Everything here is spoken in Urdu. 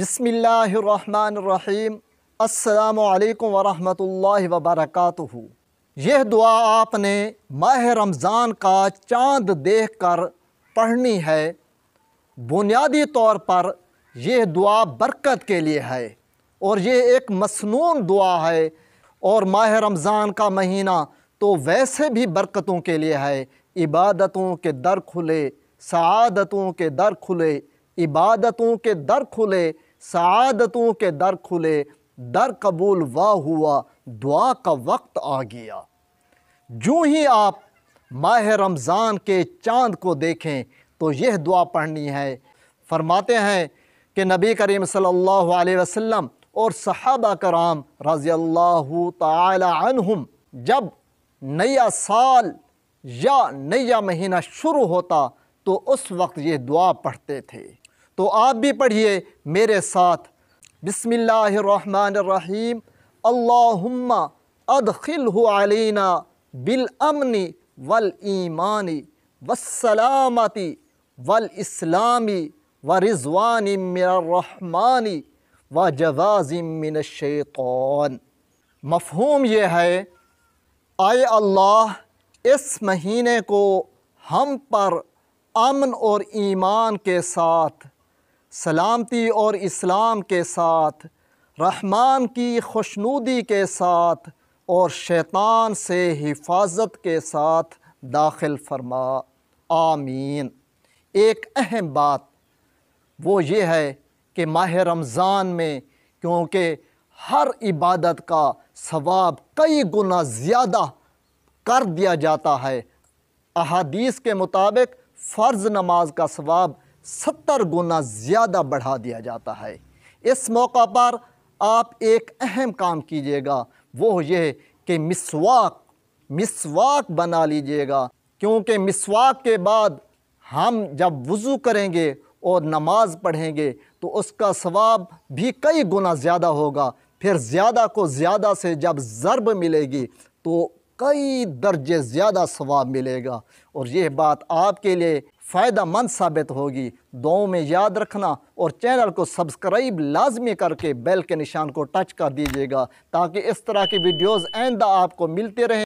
بسم اللہ الرحمن الرحیم السلام علیکم ورحمۃ اللہ وبرکاتہ یہ دعا آپ نے ماہ رمضان کا چاند دیکھ کر پڑھنی ہے بنیادی طور پر یہ دعا برکت کے لیے ہے اور یہ ایک مسنون دعا ہے اور ماہ رمضان کا مہینہ تو ویسے بھی برکتوں کے لیے ہے عبادتوں کے در کھلے سعادتوں کے در کھلے عبادتوں کے در کھلے سعادتوں کے در کھلے در قبول وا ہوا دعا کا وقت آ گیا جو ہی آپ ماہ رمضان کے چاند کو دیکھیں تو یہ دعا پڑھنی ہے فرماتے ہیں کہ نبی کریم صلی اللہ علیہ وسلم اور صحابہ کرام رضی اللہ تعالی عنہم جب نیا سال یا نیا مہینہ شروع ہوتا تو اس وقت یہ دعا پڑھتے تھے تو آپ بھی پڑھیے میرے ساتھ بسم اللہ الرحمن الرحیم اللہم ادخلہ علینا بالامن والایمان والسلامتی والاسلامی ولاسلامی من الرحمن و جواز من الشیطان مفہوم یہ ہے آئے اللہ اس مہینے کو ہم پر امن اور ایمان کے ساتھ سلامتی اور اسلام کے ساتھ رحمان کی خوشنودی کے ساتھ اور شیطان سے حفاظت کے ساتھ داخل فرما آمین ایک اہم بات وہ یہ ہے کہ ماہ رمضان میں کیونکہ ہر عبادت کا ثواب کئی گنا زیادہ کر دیا جاتا ہے احادیث کے مطابق فرض نماز کا ثواب ستر گنا زیادہ بڑھا دیا جاتا ہے اس موقع پر آپ ایک اہم کام کیجئے گا وہ یہ کہ مسواک مسواک بنا لیجئے گا کیونکہ مسواک کے بعد ہم جب وضو کریں گے اور نماز پڑھیں گے تو اس کا ثواب بھی کئی گنا زیادہ ہوگا پھر زیادہ کو زیادہ سے جب ضرب ملے گی تو کئی درجے زیادہ ثواب ملے گا اور یہ بات آپ کے لیے فائدہ مند ثابت ہوگی دعوں میں یاد رکھنا اور چینل کو سبسکرائب لازمی کر کے بیل کے نشان کو ٹچ کر دیجیے گا تاکہ اس طرح کی ویڈیوز آئندہ آپ کو ملتے رہیں